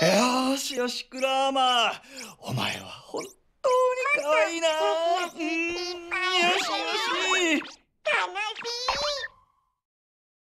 よしよしクラーマーおえはほんとうにかわいいな